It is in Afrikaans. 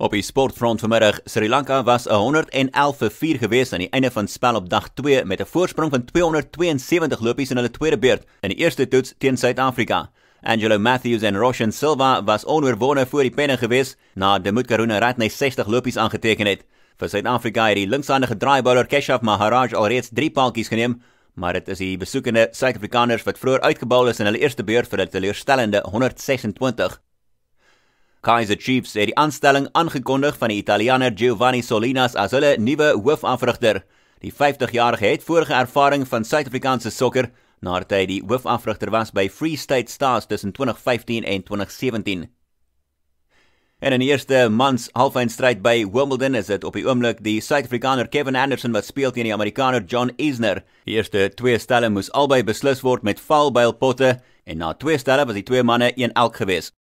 Op die sportfront vanmiddag, Sri Lanka was 111 vir 4 gewees aan die einde van spel op dag 2 met 'n voorsprong van 272 lopies in hulle tweede beurt in die eerste toets teen Suid-Afrika. Angelo Matthews en Roshan Silva was onoorwonne voor die penne gewees na Demut Karuna Ratney 60 lopies aangeteken het. Vir Suid-Afrika het die linkshandige draaibouler Keshav Maharaj alreeds 3 paaltjies geneem, maar dit is die besoekende Suid-Afrikaners wat vroeër uitgebou is in hulle eerste beurt vir 'n teleurstellende 126. Kaiser Chiefs het die aanstelling aangekondig van die Italianer Giovanni Solinas as hulle nuwe hoofafrigter. Die 50-jarige het vorige ervaring van Suid-Afrikaanse sokker nadat hy die hoofafrigter was by Free State Stars tussen 2015 en 2017. En in 'n eerste mans halfeindstryd by Wimbledon is dit op die oomblik die Suid-Afrikaner Kevin Anderson wat speel teen die Amerikaner John Isner. Die eerste twee stelle moes albei beslis word met valbylpotte en na twee stelle was die twee manne een elk gewees.